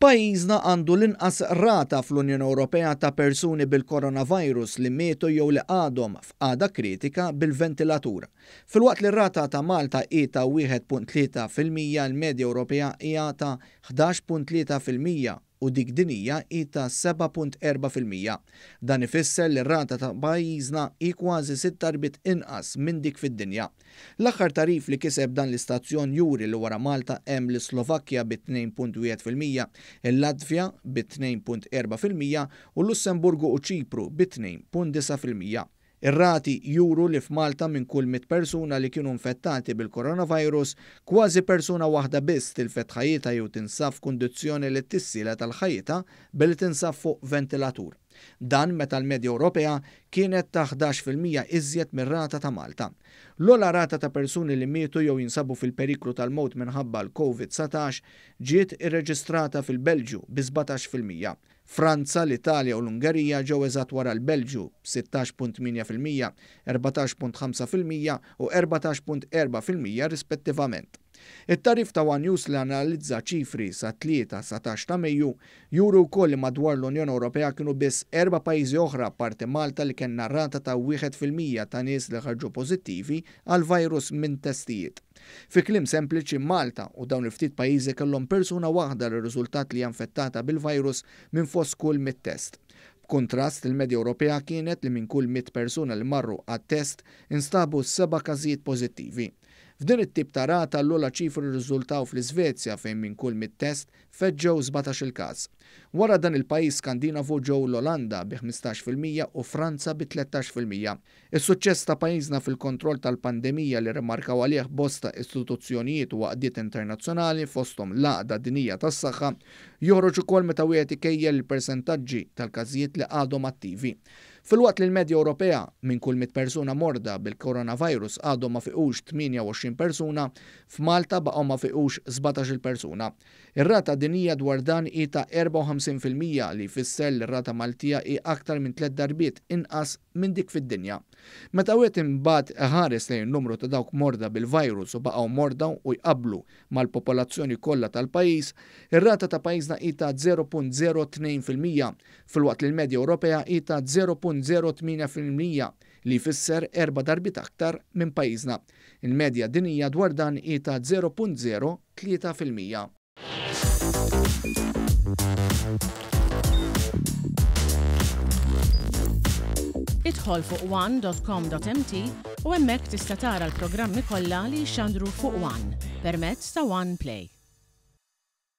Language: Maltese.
Pajizna għandu l-inqas rata fl-Unjoni Ewropea ta' persuni bil-koronavirus li mietu jew li għadhom f'għada kritika bil-ventilatur. Fil-waqt li rata ta' Malta i ta' 1.3% l-medja Ewropea hija ta' 11.3% u dik dinija i ta' 7.4%. Dan ifisser li rata ta' pajjiżna i kważi 6 tarbit inqas minn dik fid-dinja. L-aħħar tarif li kiseb dan l-istazzjon juri li wara Malta hemm l slovakkja bit 2.1%, il-Latvja bit 2.4% u Lussemburgu u Ċipru bit 2.9%. Ir-rati juru li f'Malta minn kull mit persuna li kienu infettati bil-coronavirus, kważi persuna waħda biss tilfet ħajjita jew tinsab f'kundizzjoni li tissila tal-ħajjita billi tinsab fuq ventilatur. Dan meta l-medja Ewropea kienet ta' 11% iżjed mir-rata ta' Malta. L-ola rata ta' persuni li mietu jew jinsabu fil-periklu tal mod minħabba l-COVID-19 ġiet irreġistrata fil-Belġju bi 17%. Franza, l-Italja u l-Ungerija ġew eżatt wara l-Belġu 16.8%, 14.5% u 14.4% rispettivament. It-tarif ta' One News li analizza ċifri sa' 3 sa' 10 ta' Mejju juru wkoll madwar l-Unjoni Ewropea kienu biss erba' pajjiżi oħra parti Malta li kien narrata ta' 1% ta' nies li ħarġu pożittivi għal virus minn testijiet. Fi klim sempliċi Malta u dawn il-ftit pajjiżi kellhom persuna waħda l riżultat li infettata bil-virus minn fost kull mit-test. Kontrast, il-medja Ewropea kienet li minn kull mit persuna li marru għat-test instabu seba każijiet pożittivi. F'din it-tip ta' rata l-ola ċifri riżultaw fl-Iżvezja fejn minn kull mit-test feġġew 17 il-każ. Wara dan il-pajis skandinavu ġew l-Olanda bi 15% u Franza bi 13%. Is-suċċess ta' pajjiżna fil-kontroll tal-pandemija li rimarkaw għalih bosta istituzzjonijiet u għaddiet internazzjonali fostom laqda dinija tas saħħa joħroġ ukoll meta wieħed ikejjel il-persentaġġi tal-każijiet li għadhom attivi. Fil-waqt li l-medja Ewropea minn kull mit persuna morda bil-koronavirus għadhom ma fiqux 28 persuna, f'Malta baqgħu ma fiqux 17 persuna. Ir-rata dinija dwar dan hi ta' 54% li fissell l-rata Maltija hi aktar minn tliet darbiet inqas minn dik fid-dinja. Meta wieħed imbagħad ħares lejn numru ta' dawk morda bil-virus u baqgħu morda u jqablu mal-popolazzjoni kollha tal-pajjiż, ir-rata ta' pajjiżna hi ta' 0.02% fil-waqt li l-medja Ewropea hi ta' 0,8% li fisser erba darbit aktar minn pajjiżna. Il-medja dinija dwar dan hi ta' 0.03%. Idħol fuq one.com.mt u hemmhekk tista' tara l-programmi kollha li xandru fuq One permezz ta' One Play.